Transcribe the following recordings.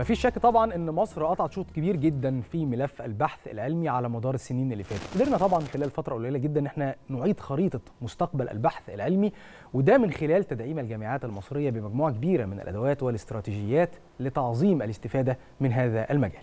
مفيش شك طبعا ان مصر قطعت شوط كبير جدا في ملف البحث العلمي على مدار السنين اللي فاتت قدرنا طبعا خلال فتره قليله جدا ان احنا نعيد خريطه مستقبل البحث العلمي وده من خلال تدعيم الجامعات المصريه بمجموعه كبيره من الادوات والاستراتيجيات لتعظيم الاستفاده من هذا المجال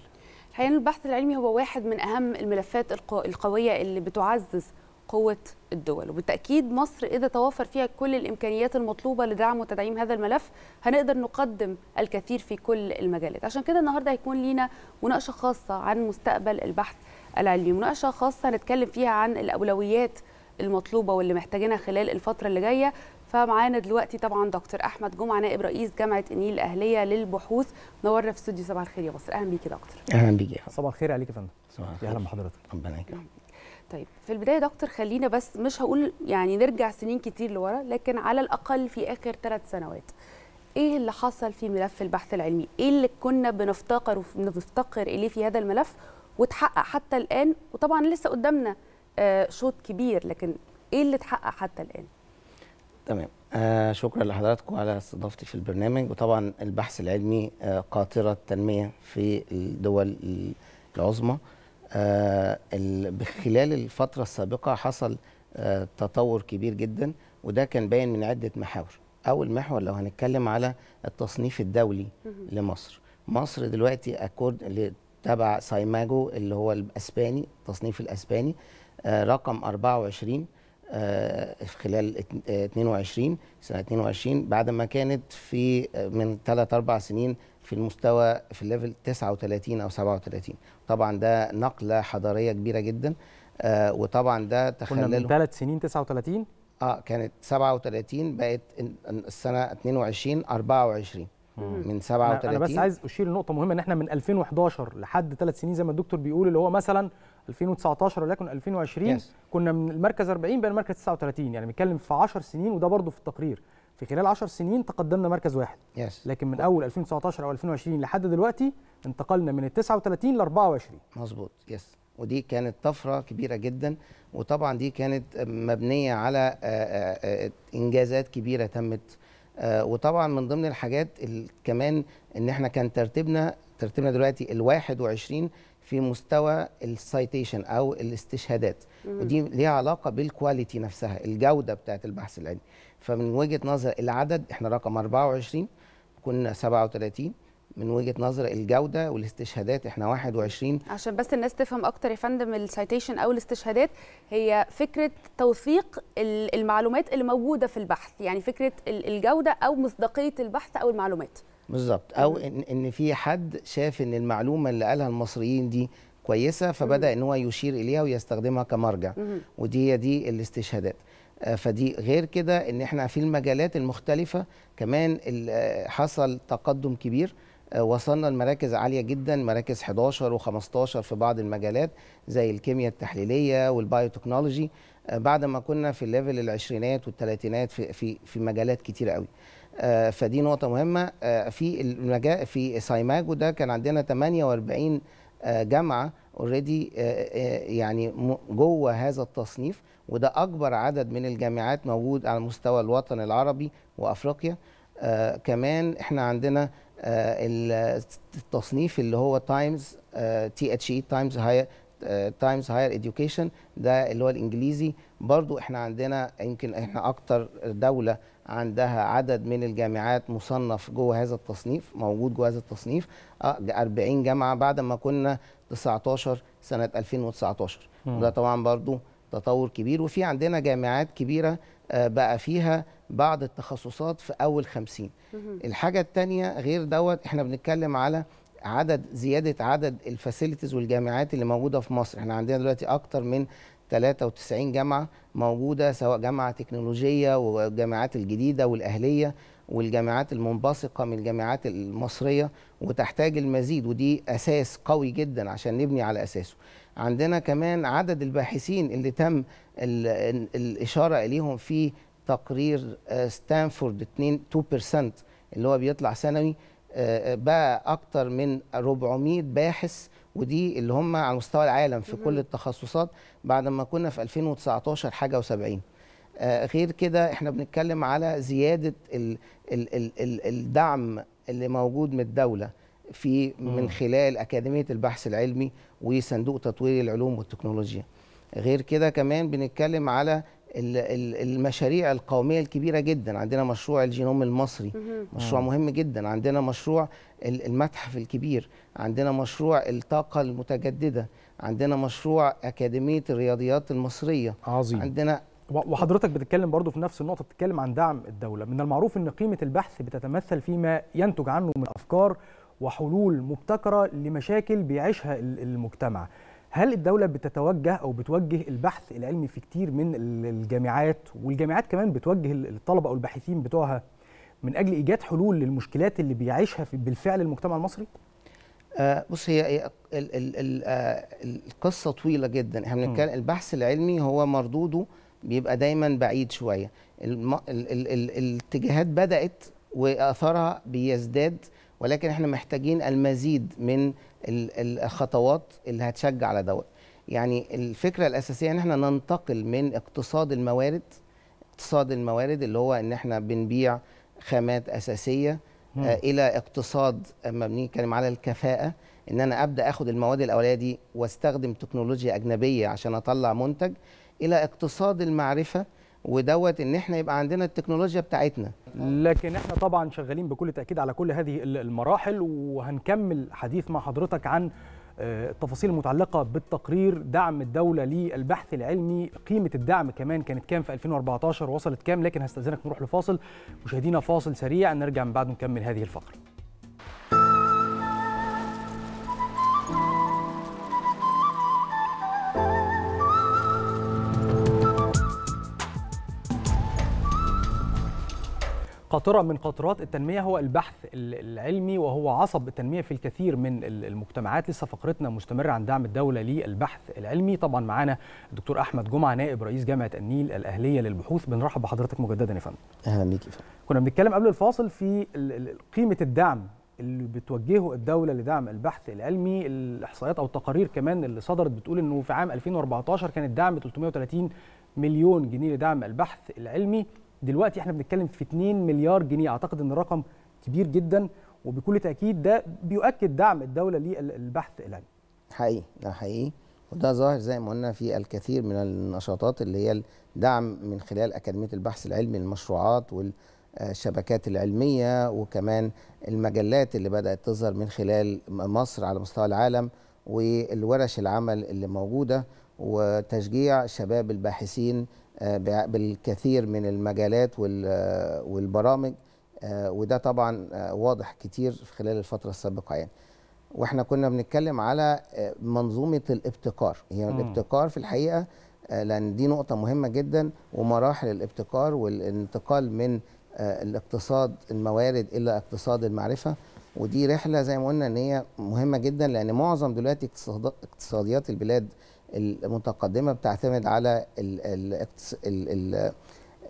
الحقيقه البحث العلمي هو واحد من اهم الملفات القويه اللي بتعزز قوة الدول وبالتأكيد مصر إذا توفر فيها كل الإمكانيات المطلوبة لدعم وتدعيم هذا الملف هنقدر نقدم الكثير في كل المجالات عشان كده النهاردة هيكون لينا مناقشة خاصة عن مستقبل البحث العلمي مناقشة خاصة هنتكلم فيها عن الأولويات المطلوبة واللي محتاجينها خلال الفترة اللي جاية فمعانا دلوقتي طبعا دكتور احمد جمعه نائب رئيس جامعه النيل الاهليه للبحوث نورنا في استوديو صباح الخير يا مصر اهلا بيك يا دكتور اهلا بيك يا صباح الخير عليك يا فندم صباح الخير اهلا بحضرتك ربنا يكرمك طيب في البدايه دكتور خلينا بس مش هقول يعني نرجع سنين كتير لورا لكن على الاقل في اخر ثلاث سنوات ايه اللي حصل في ملف البحث العلمي ايه اللي كنا بنفتقر وبنفتقر اليه في هذا الملف وتحقق حتى الان وطبعا لسه قدامنا آه، شوط كبير لكن ايه اللي اتحقق حتى الان تمام آه شكرا لحضراتكم على استضافتي في البرنامج وطبعا البحث العلمي آه قاطره تنميه في الدول العظمى آه، خلال الفترة السابقة حصل آه، تطور كبير جدا وده كان باين من عدة محاور أول محور لو هنتكلم على التصنيف الدولي لمصر مصر دلوقتي أكورد تبع سايماجو اللي هو الأسباني التصنيف الأسباني آه، رقم 24 في خلال 22 سنه 22 بعد ما كانت في من 3 4 سنين في المستوى في الليفل 39 او 37 طبعا ده نقله حضاريه كبيره جدا آه وطبعا ده تخلل كنا من ثلاث سنين 39 اه كانت 37 بقت السنه 22 24 مم. من 37 انا بس عايز اشير لنقطه مهمه ان احنا من 2011 لحد ثلاث سنين زي ما الدكتور بيقول اللي هو مثلا 2019 ولكن 2020 yes. كنا من المركز 40 بقينا المركز 39 يعني بنتكلم في 10 سنين وده برضه في التقرير في خلال 10 سنين تقدمنا مركز واحد yes. لكن من اول 2019 او 2020 لحد دلوقتي انتقلنا من ال 39 ل 24 مظبوط يس yes. ودي كانت طفره كبيره جدا وطبعا دي كانت مبنيه على آه، آه، آه، انجازات كبيره تمت وطبعا من ضمن الحاجات كمان ان احنا كان ترتيبنا ترتيبنا دلوقتي ال 21 في مستوى السيتيشن او الاستشهادات ودي ليها علاقه بالكواليتي نفسها الجوده بتاعه البحث العلمي فمن وجهه نظر العدد احنا رقم 24 كنا 37 من وجهه نظر الجوده والاستشهادات احنا 21 عشان بس الناس تفهم اكتر يا فندم السيتيشن او الاستشهادات هي فكره توثيق المعلومات اللي موجوده في البحث يعني فكره الجوده او مصداقيه البحث او المعلومات بالظبط او ان ان في حد شاف ان المعلومه اللي قالها المصريين دي كويسه فبدا ان هو يشير اليها ويستخدمها كمرجع ودي هي دي الاستشهادات آه، فدي غير كده ان احنا في المجالات المختلفه كمان آه، حصل تقدم كبير آه، وصلنا لمراكز عاليه جدا مراكز 11 و15 في بعض المجالات زي الكيمياء التحليليه والبايوتكنولوجي بعد ما كنا في الليفل العشرينات والثلاثينات في في في مجالات كتيره قوي فدي نقطه مهمه في المجال في سايماجو ده كان عندنا 48 آه، جامعه اوريدي آه، آه، يعني جوه هذا التصنيف وده اكبر عدد من الجامعات موجود على مستوى الوطن العربي وافريقيا كمان احنا عندنا التصنيف اللي هو تايمز تي اتش اي تايمز تايمز هاير اديوكيشن ده اللي هو الانجليزي برضو احنا عندنا يمكن احنا اكتر دوله عندها عدد من الجامعات مصنف جوه هذا التصنيف موجود جوه هذا التصنيف 40 آه، جامعه بعد ما كنا 19 سنه 2019 وده طبعا برضو تطور كبير وفي عندنا جامعات كبيره آه، بقى فيها بعض التخصصات في اول 50 الحاجه الثانيه غير دوت احنا بنتكلم على عدد زياده عدد الفاسيلتيز والجامعات اللي موجوده في مصر احنا عندنا دلوقتي اكتر من 93 جامعه موجوده سواء جامعه تكنولوجيه والجامعات الجديده والاهليه والجامعات المنبثقه من الجامعات المصريه وتحتاج المزيد ودي اساس قوي جدا عشان نبني على اساسه عندنا كمان عدد الباحثين اللي تم الاشاره اليهم في تقرير آه، ستانفورد 2% اللي هو بيطلع سنوي بقى اكتر من 400 باحث ودي اللي هم على مستوى العالم في كل التخصصات بعد ما كنا في 2019 حاجه و70 آه، غير كده احنا بنتكلم على زياده الـ الـ الـ الدعم اللي موجود من الدوله في من خلال اكاديميه البحث العلمي وصندوق تطوير العلوم والتكنولوجيا غير كده كمان بنتكلم على المشاريع القوميه الكبيره جدا عندنا مشروع الجينوم المصري مشروع آه. مهم جدا عندنا مشروع المتحف الكبير عندنا مشروع الطاقه المتجدده عندنا مشروع اكاديميه الرياضيات المصريه عظيم عندنا وحضرتك بتتكلم برضو في نفس النقطة بتتكلم عن دعم الدولة من المعروف أن قيمة البحث بتتمثل فيما ينتج عنه من أفكار وحلول مبتكرة لمشاكل بيعيشها المجتمع هل الدولة بتتوجه أو بتوجه البحث العلمي في كتير من الجامعات والجامعات كمان بتوجه الطلبة أو الباحثين بتوعها من أجل إيجاد حلول للمشكلات اللي بيعيشها بالفعل المجتمع المصري؟ آه بص هي الـ الـ الـ آه، القصة طويلة جدا احنا بنتكلم البحث العلمي هو مردوده بيبقى دايما بعيد شوية الاتجاهات بدأت وأثرها بيزداد ولكن احنا محتاجين المزيد من الخطوات اللي هتشجع على دوت يعني الفكره الاساسيه ان احنا ننتقل من اقتصاد الموارد اقتصاد الموارد اللي هو ان احنا بنبيع خامات اساسيه مم. آه، الى اقتصاد اما آه، بنتكلم على الكفاءه ان انا ابدا اخد المواد الاوليه دي واستخدم تكنولوجيا اجنبيه عشان اطلع منتج الى اقتصاد المعرفه ودوت ان احنا يبقى عندنا التكنولوجيا بتاعتنا لكن احنا طبعا شغالين بكل تاكيد على كل هذه المراحل وهنكمل حديث مع حضرتك عن التفاصيل آه، المتعلقة بالتقرير دعم الدولة للبحث العلمي قيمة الدعم كمان كانت كام في 2014 وصلت كام لكن هستأذنك نروح لفاصل مشاهدينا فاصل سريع نرجع من بعد نكمل هذه الفقرة قاطرة من قاطرات التنمية هو البحث العلمي وهو عصب التنمية في الكثير من المجتمعات لسه فقرتنا مستمرة عن دعم الدولة للبحث العلمي طبعا معانا الدكتور أحمد جمعة نائب رئيس جامعة النيل الأهلية للبحوث بنرحب بحضرتك مجددا يا فندم أهلا بيك يا فندم كنا بنتكلم قبل الفاصل في قيمة الدعم اللي بتوجهه الدوله لدعم البحث العلمي الاحصائيات او التقارير كمان اللي صدرت بتقول انه في عام 2014 كان الدعم 330 مليون جنيه لدعم البحث العلمي دلوقتي احنا بنتكلم في 2 مليار جنيه اعتقد ان الرقم كبير جدا وبكل تاكيد ده بيؤكد دعم الدوله للبحث العلمي حقيقي ده حقيقي وده ظاهر زي ما قلنا في الكثير من النشاطات اللي هي الدعم من خلال اكاديميه البحث العلمي للمشروعات وال الشبكات العلمية وكمان المجلات اللي بدأت تظهر من خلال مصر على مستوى العالم والورش العمل اللي موجودة وتشجيع شباب الباحثين آه، بالكثير من المجالات والبرامج آه، وده طبعا آه، واضح كتير في خلال الفترة السابقة يعني واحنا كنا بنتكلم على منظومة الابتكار هي يعني الابتكار في الحقيقة لأن دي نقطة مهمة جدا ومراحل الابتكار والانتقال من الاقتصاد الموارد إلى اقتصاد المعرفة ودي رحلة زي ما قلنا إن هي مهمة جدا لأن معظم دلوقتي اقتصاديات البلاد المتقدمه بتعتمد على الـ الـ الـ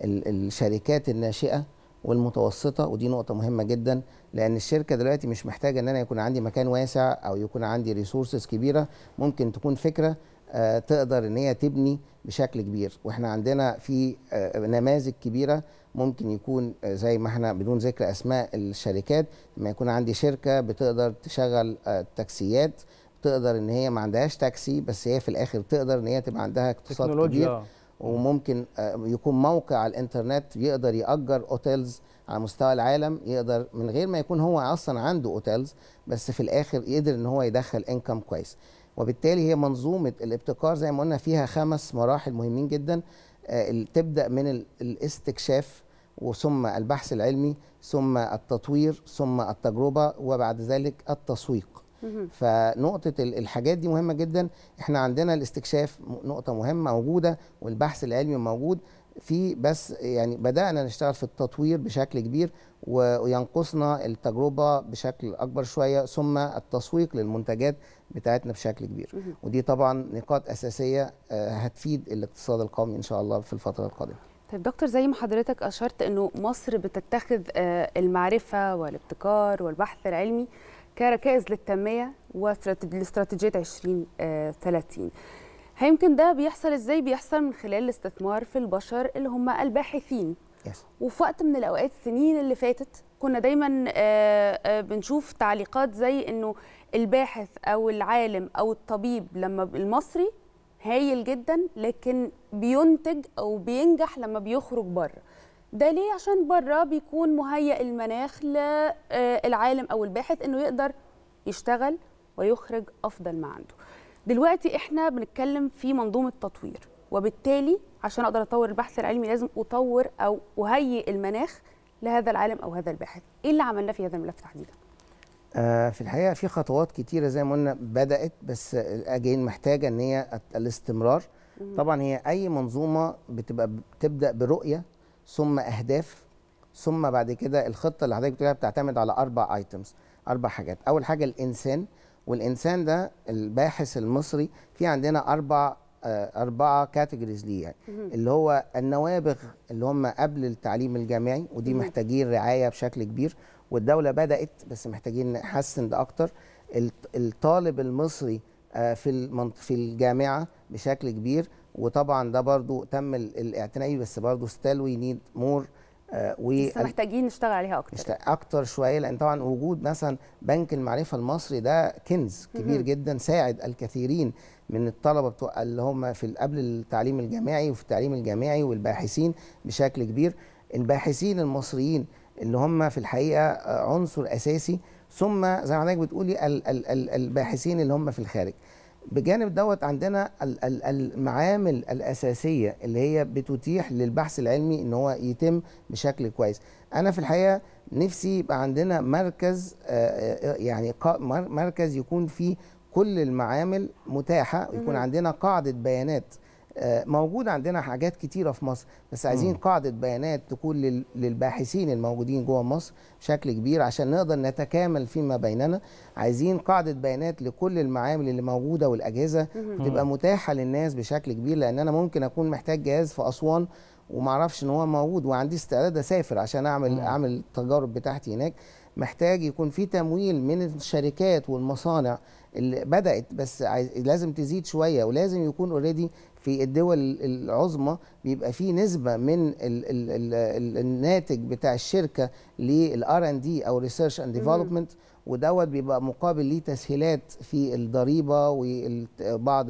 الـ الشركات الناشئه والمتوسطه ودي نقطه مهمه جدا لان الشركه دلوقتي مش محتاجه ان انا يكون عندي مكان واسع او يكون عندي ريسورسز كبيره ممكن تكون فكره آه، تقدر ان هي تبني بشكل كبير واحنا عندنا في آه، نماذج كبيره ممكن يكون آه، زي ما احنا بدون ذكر اسماء الشركات لما يكون عندي شركه بتقدر تشغل تاكسيات تقدر ان هي ما عندهاش تاكسي بس هي في الاخر تقدر ان هي تبقى عندها اقتصاد كبير آه. وممكن آه، يكون موقع على الانترنت يقدر يأجر اوتيلز على مستوى العالم يقدر من غير ما يكون هو اصلا عنده اوتيلز بس في الاخر يقدر ان هو يدخل انكم كويس وبالتالي هي منظومه الابتكار زي ما قلنا فيها خمس مراحل مهمين جدا آه، تبدا من الاستكشاف وثم البحث العلمي ثم التطوير ثم التجربه وبعد ذلك التسويق فنقطه الحاجات دي مهمه جدا احنا عندنا الاستكشاف نقطه مهمه موجوده والبحث العلمي موجود في بس يعني بدانا نشتغل في التطوير بشكل كبير وينقصنا التجربه بشكل اكبر شويه ثم التسويق للمنتجات بتاعتنا بشكل كبير ودي طبعا نقاط اساسيه آه، هتفيد الاقتصاد القومي ان شاء الله في الفتره القادمه طيب دكتور زي ما حضرتك اشرت انه مصر بتتخذ آه، المعرفه والابتكار والبحث العلمي كركائز للتنميه واستراتيجيه 2030 آه، هيمكن ده بيحصل ازاي بيحصل من خلال الاستثمار في البشر اللي هم الباحثين yes. وفي وقت من الاوقات السنين اللي فاتت كنا دايما آه، آه، بنشوف تعليقات زي انه الباحث او العالم او الطبيب لما المصري هايل جدا لكن بينتج او بينجح لما بيخرج بره ده ليه عشان بره بيكون مهيئ المناخ للعالم آه، او الباحث انه يقدر يشتغل ويخرج افضل ما عنده دلوقتي احنا بنتكلم في منظومه تطوير وبالتالي عشان اقدر اطور البحث العلمي لازم اطور او اهيئ المناخ لهذا العالم او هذا الباحث ايه اللي عملناه في هذا الملف تحديدا آه في الحقيقه في خطوات كتيره زي ما قلنا بدات بس الاجين محتاجه ان هي الاستمرار طبعا هي اي منظومه بتبقى بتبدا برؤيه ثم اهداف ثم بعد كده الخطه اللي حضرتك بتقولها بتعتمد على اربع ايتمز اربع حاجات اول حاجه الانسان والانسان ده الباحث المصري في عندنا اربع آه، أربعة كاتيجوريز ليه يعني اللي هو النوابغ اللي هم قبل التعليم الجامعي ودي محتاجين رعاية بشكل كبير والدولة بدأت بس محتاجين نحسن ده أكتر الطالب المصري آه، في في الجامعة بشكل كبير وطبعا ده برضو تم الاعتناء بيه بس برضو ستيل وي نيد مور و محتاجين نشتغل عليها اكتر نشتغل اكتر شويه لان طبعا وجود مثلا بنك المعرفه المصري ده كنز كبير جدا ساعد الكثيرين من الطلبه بتوع اللي هم في قبل التعليم الجامعي وفي التعليم الجامعي والباحثين بشكل كبير الباحثين المصريين اللي هم في الحقيقه آه، عنصر اساسي ثم زي ما حضرتك بتقولي الباحثين اللي هم في الخارج بجانب دوت عندنا المعامل الاساسيه اللي هي بتتيح للبحث العلمي ان هو يتم بشكل كويس انا في الحقيقه نفسي يبقى عندنا مركز آه، آه، آه، يعني مركز يكون فيه كل المعامل متاحه يكون عندنا قاعده بيانات آه، موجود عندنا حاجات كتيره في مصر بس عايزين قاعده بيانات تكون للباحثين الموجودين جوه مصر بشكل كبير عشان نقدر نتكامل فيما بيننا عايزين قاعده بيانات لكل المعامل اللي موجوده والاجهزه تبقى متاحه للناس بشكل كبير لان انا ممكن اكون محتاج جهاز في اسوان ومعرفش ان هو موجود وعندي استعداد اسافر عشان اعمل م. اعمل التجارب بتاعتي هناك محتاج يكون في تمويل من الشركات والمصانع اللي بدات بس عايز لازم تزيد شويه ولازم يكون اوريدي في الدول العظمى بيبقى في نسبه من الـ الـ الـ الناتج بتاع الشركه للار ان دي او ريسيرش اند ديفلوبمنت ودوت بيبقى مقابل ليه تسهيلات في الضريبه وبعض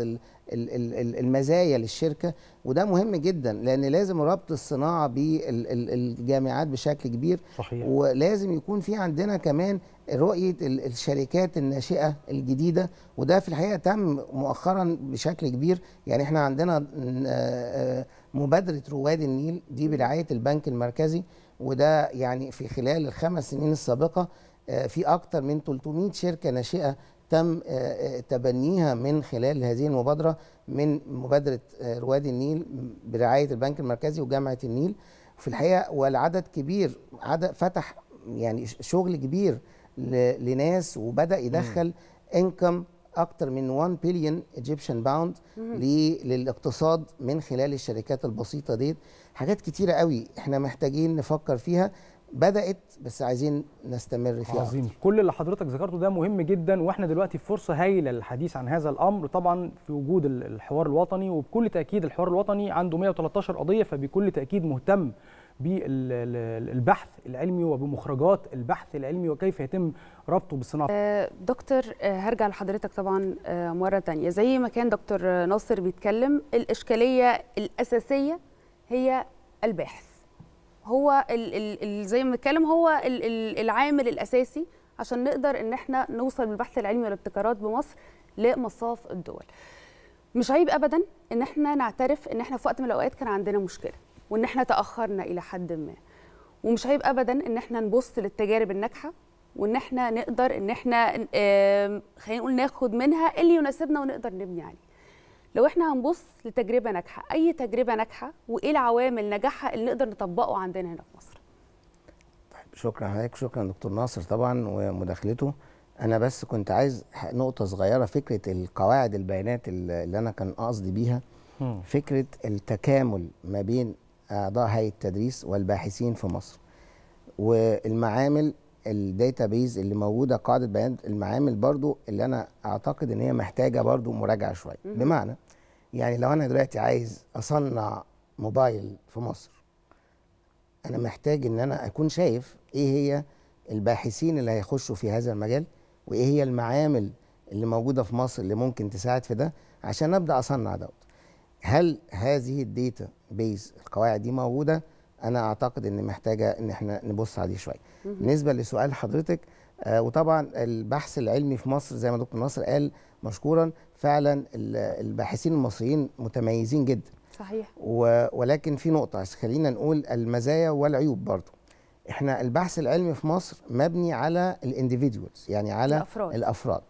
المزايا للشركه وده مهم جدا لان لازم ربط الصناعه بالجامعات بشكل كبير صحيح. ولازم يكون في عندنا كمان رؤيه الشركات الناشئه الجديده وده في الحقيقه تم مؤخرا بشكل كبير يعني احنا عندنا آه، مبادره رواد النيل دي برعايه البنك المركزي وده يعني في خلال الخمس سنين السابقه آه، في أكثر من 300 شركة ناشئة تم آه، آه، تبنيها من خلال هذه المبادرة من مبادرة رواد النيل برعاية البنك المركزي وجامعة النيل في الحقيقة والعدد كبير عدد فتح يعني شغل كبير لناس وبدأ يدخل انكم اكتر من 1 بليون ايجيبشن باوند للاقتصاد من خلال الشركات البسيطه ديت حاجات كتيره قوي احنا محتاجين نفكر فيها بدات بس عايزين نستمر فيها عظيم أكثر. كل اللي حضرتك ذكرته ده مهم جدا واحنا دلوقتي في فرصه هايله للحديث عن هذا الامر طبعا في وجود الحوار الوطني وبكل تاكيد الحوار الوطني عنده 113 قضيه فبكل تاكيد مهتم بالبحث العلمي وبمخرجات البحث العلمي وكيف يتم ربطه بالصناعه. آه، دكتور آه، هرجع لحضرتك طبعا آه، مره ثانيه زي ما كان دكتور ناصر بيتكلم الاشكاليه الاساسيه هي الباحث. هو الـ الـ الـ زي ما بنتكلم هو الـ الـ العامل الاساسي عشان نقدر ان احنا نوصل بالبحث العلمي والابتكارات بمصر لمصاف الدول. مش عيب ابدا ان احنا نعترف ان احنا في وقت من الاوقات كان عندنا مشكله وان احنا تاخرنا الى حد ما. ومش عيب ابدا ان احنا نبص للتجارب الناجحه وان احنا نقدر ان احنا خلينا نقول ناخد منها اللي يناسبنا ونقدر نبني عليه. لو احنا هنبص لتجربه ناجحه اي تجربه ناجحه وايه العوامل نجاحها اللي نقدر نطبقه عندنا هنا في مصر طيب شكرا حضرتك شكرا دكتور ناصر طبعا ومداخلته انا بس كنت عايز نقطه صغيره فكره القواعد البيانات اللي انا كان قصدي بيها فكره التكامل ما بين اعضاء هيئه التدريس والباحثين في مصر والمعامل الداتا بيز اللي موجوده قاعده بيان المعامل برضو اللي انا اعتقد ان هي محتاجه برضو مراجعه شويه بمعنى يعني لو انا دلوقتي عايز اصنع موبايل في مصر انا محتاج ان انا اكون شايف ايه هي الباحثين اللي هيخشوا في هذا المجال وايه هي المعامل اللي موجوده في مصر اللي ممكن تساعد في ده عشان ابدا اصنع دوت هل هذه الداتا بيز القواعد دي موجوده انا اعتقد ان محتاجه ان احنا نبص عليه شويه بالنسبه لسؤال حضرتك آه وطبعا البحث العلمي في مصر زي ما دكتور ناصر قال مشكورا فعلا الباحثين المصريين متميزين جدا صحيح ولكن في نقطه خلينا نقول المزايا والعيوب برضه احنا البحث العلمي في مصر مبني على الانديفيدوالز يعني على الافراد, الأفراد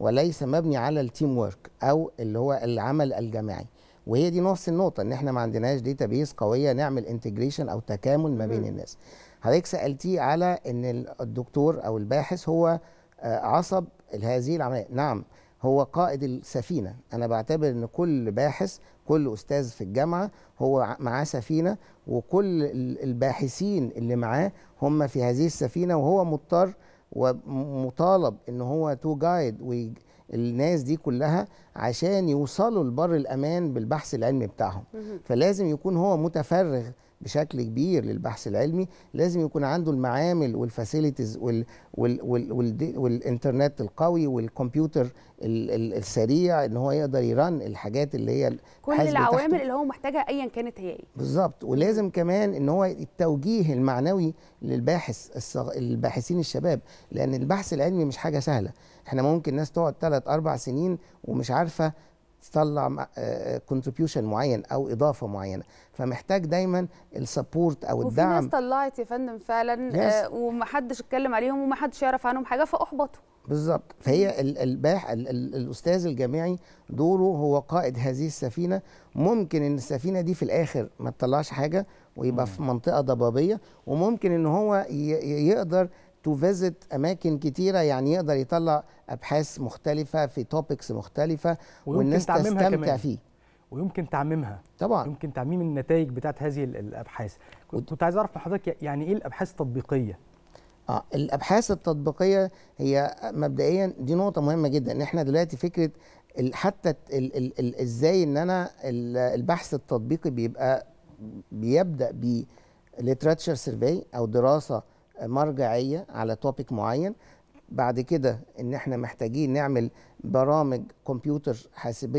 وليس مبني على التيم وورك او اللي هو العمل الجماعي وهي دي نفس النقطه ان احنا ما عندناش داتا بيس قويه نعمل انتجريشن او تكامل ما بين الناس حضرتك سالتيه على ان الدكتور او الباحث هو آه، عصب هذه العمليه نعم هو قائد السفينه انا بعتبر ان كل باحث كل استاذ في الجامعه هو معاه سفينه وكل الباحثين اللي معاه هم في هذه السفينه وهو مضطر ومطالب ان هو تو جايد الناس دي كلها عشان يوصلوا لبر الامان بالبحث العلمي بتاعهم فلازم يكون هو متفرغ بشكل كبير للبحث العلمي لازم يكون عنده المعامل والفاسيلتيز وال وال وال وال والانترنت القوي والكمبيوتر ال ال السريع ان هو يقدر يرن الحاجات اللي هي كل العوامل اللي هو محتاجها ايا كانت هي ايه بالظبط ولازم كمان ان هو التوجيه المعنوي للباحث الباحثين الشباب لان البحث العلمي مش حاجه سهله احنا ممكن ناس تقعد ثلاث اربع سنين ومش عارفه تطلع كونتريبيوشن آه، آه، معين او اضافه معينه فمحتاج دايما السبورت او الدعم وفي ناس طلعت يا فندم فعلا آه، yes. ومحدش اتكلم عليهم ومحدش يعرف عنهم حاجه فاحبطوا بالظبط فهي الباح الاستاذ الجامعي دوره هو قائد هذه السفينه ممكن ان السفينه دي في الاخر ما تطلعش حاجه ويبقى في منطقه ضبابيه وممكن ان هو يقدر تو فيزيت اماكن كتيره يعني يقدر يطلع ابحاث مختلفه في توبكس مختلفه والناس تستمتع كمان. فيه ويمكن تعميمها طبعا يمكن تعميم النتائج بتاعت هذه الابحاث كنت, عايز اعرف من حضرتك يعني ايه الابحاث التطبيقيه اه الابحاث التطبيقيه هي مبدئيا دي نقطه مهمه جدا ان احنا دلوقتي فكره حتى ازاي ان انا البحث التطبيقي بيبقى بيبدا ب بي او دراسه مرجعيه على توبيك معين بعد كده ان احنا محتاجين نعمل برامج كمبيوتر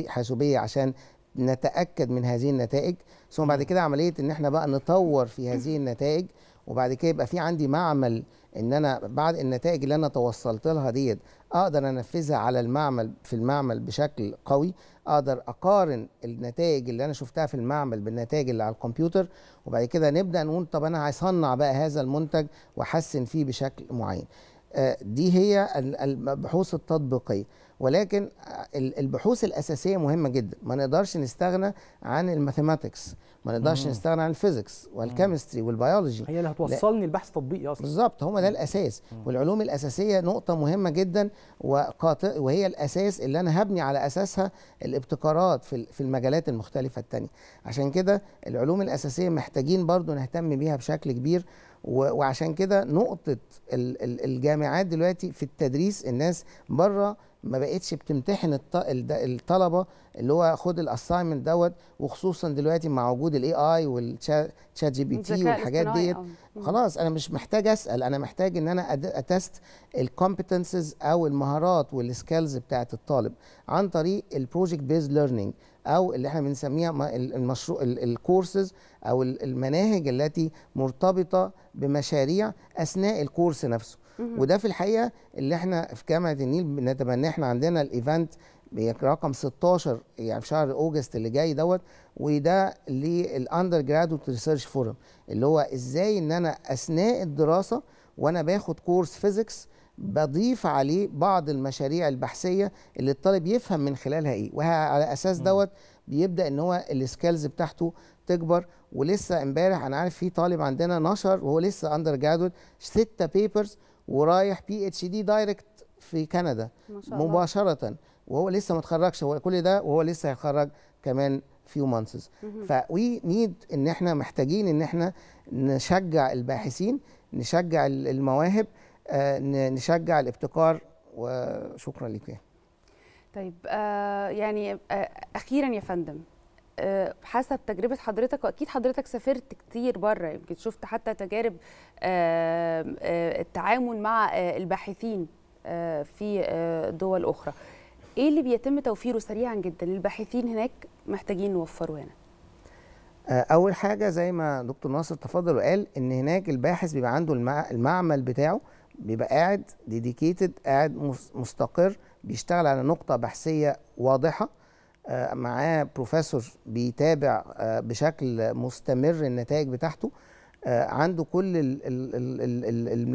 حاسوبيه عشان نتاكد من هذه النتائج ثم بعد كده عمليه ان احنا بقى نطور في هذه النتائج وبعد كده يبقى في عندي معمل ان انا بعد النتائج اللي انا توصلت لها ديت اقدر انفذها على المعمل في المعمل بشكل قوي اقدر اقارن النتائج اللي انا شفتها في المعمل بالنتائج اللي على الكمبيوتر وبعد كده نبدا نقول طب انا هصنع بقى هذا المنتج واحسن فيه بشكل معين آه، دي هي البحوث التطبيقيه ولكن البحوث الاساسيه مهمه جدا ما نقدرش نستغنى عن الماثيماتكس ما نقدرش نستغنى عن الفيزيكس والكيمستري والبيولوجي هي اللي هتوصلني البحث التطبيقي اصلا بالظبط هما ده الاساس مم. والعلوم الاساسيه نقطه مهمه جدا وقاطع وهي الاساس اللي انا هبني على اساسها الابتكارات في في المجالات المختلفه التانية عشان كده العلوم الاساسيه محتاجين برضو نهتم بيها بشكل كبير وعشان كده نقطة الجامعات دلوقتي في التدريس الناس بره ما بقتش بتمتحن الطلبه اللي هو خد الاساينمنت دوت وخصوصا دلوقتي مع وجود الاي اي والشات جي بي تي والحاجات ديت آه. خلاص انا مش محتاج اسال انا محتاج ان انا اتست الكومبتنسز او المهارات والسكيلز بتاعه الطالب عن طريق البروجكت بيز ليرنينج او اللي احنا بنسميها المشروع الكورسز او المناهج التي مرتبطه بمشاريع اثناء الكورس نفسه وده في الحقيقه اللي احنا في جامعه النيل بنتمنى احنا عندنا الايفنت رقم 16 يعني في شهر اوجست اللي جاي دوت وده للاندر جرادوت ريسيرش فورم اللي هو ازاي ان انا اثناء الدراسه وانا باخد كورس فيزيكس بضيف عليه بعض المشاريع البحثيه اللي الطالب يفهم من خلالها ايه وعلى اساس دوت بيبدا ان هو السكيلز بتاعته تكبر ولسه امبارح انا عارف في طالب عندنا نشر وهو لسه اندر جرادويت سته بيبرز ورايح بي اتش دي دايركت في كندا ما شاء الله. مباشره وهو لسه ما اتخرجش هو كل ده وهو لسه هيتخرج كمان فيو مانثس فوي نيد ان احنا محتاجين ان احنا نشجع الباحثين نشجع المواهب آه، نشجع الابتكار وشكرا لك طيب آه، يعني آه، اخيرا يا فندم حسب تجربه حضرتك واكيد حضرتك سافرت كتير بره يمكن شفت حتى تجارب التعامل مع الباحثين في دول اخرى ايه اللي بيتم توفيره سريعا جدا للباحثين هناك محتاجين نوفره هنا اول حاجه زي ما دكتور ناصر تفضل وقال ان هناك الباحث بيبقى عنده المعمل بتاعه بيبقى قاعد ديديكيتد قاعد مستقر بيشتغل على نقطة بحثية واضحة آه، معاه بروفيسور بيتابع آه، بشكل مستمر النتائج بتاعته آه، عنده كل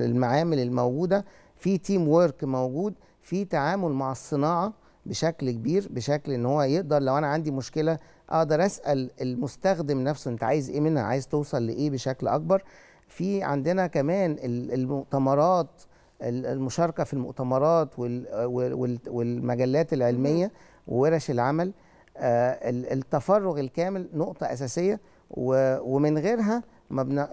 المعامل الموجودة في تيم وورك موجود في تعامل مع الصناعة بشكل كبير بشكل ان هو يقدر لو انا عندي مشكله اقدر اسال المستخدم نفسه انت عايز ايه منها عايز توصل لايه بشكل اكبر في عندنا كمان المؤتمرات المشاركه في المؤتمرات والمجلات العلميه وورش العمل آه، التفرغ الكامل نقطه اساسيه ومن غيرها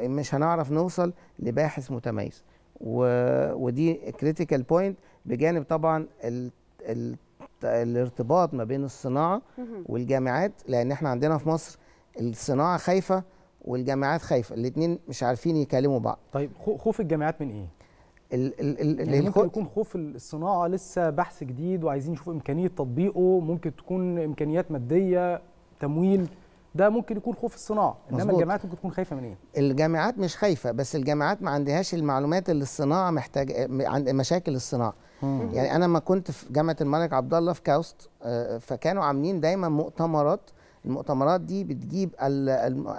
مش هنعرف نوصل لباحث متميز ودي كريتيكال بوينت بجانب طبعا الارتباط ما بين الصناعه والجامعات لان احنا عندنا في مصر الصناعه خايفه والجامعات خايفه الاثنين مش عارفين يكلموا بعض طيب خوف الجامعات من ايه ال ال ال يعني ممكن يكون خوف الصناعه لسه بحث جديد وعايزين نشوف امكانيه تطبيقه ممكن تكون امكانيات ماديه تمويل ده ممكن يكون خوف الصناعه انما مزبوط. الجامعات ممكن تكون خايفه من ايه الجامعات مش خايفه بس الجامعات ما عندهاش المعلومات اللي الصناعه محتاجه عند مشاكل الصناعه يعني انا ما كنت في جامعه الملك عبد الله في كاوست آه، فكانوا عاملين دايما مؤتمرات المؤتمرات دي بتجيب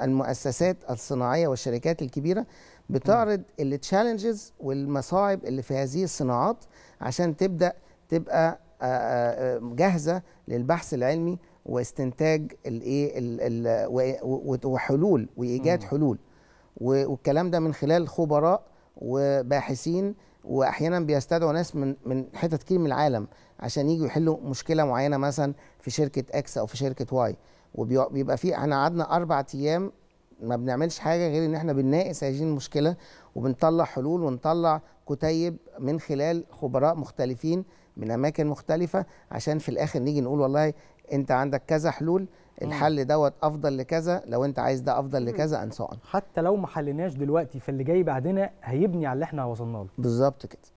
المؤسسات الصناعيه والشركات الكبيره بتعرض التشالنجز والمصاعب اللي في هذه الصناعات عشان تبدا تبقى جاهزه للبحث العلمي واستنتاج الايه وحلول وايجاد حلول والكلام ده من خلال خبراء وباحثين واحيانا بيستدعوا ناس من من حتت كتير من العالم عشان يجوا يحلوا مشكله معينه مثلا في شركه اكس او في شركه واي وبيبقى في احنا قعدنا اربع ايام ما بنعملش حاجه غير ان احنا بنناقش هذه المشكله وبنطلع حلول ونطلع كتيب من خلال خبراء مختلفين من اماكن مختلفه عشان في الاخر نيجي نقول والله انت عندك كذا حلول الحل دوت افضل لكذا لو انت عايز ده افضل لكذا ان حتى لو ما حليناش دلوقتي فاللي جاي بعدنا هيبني على اللي احنا وصلنا له بالظبط كده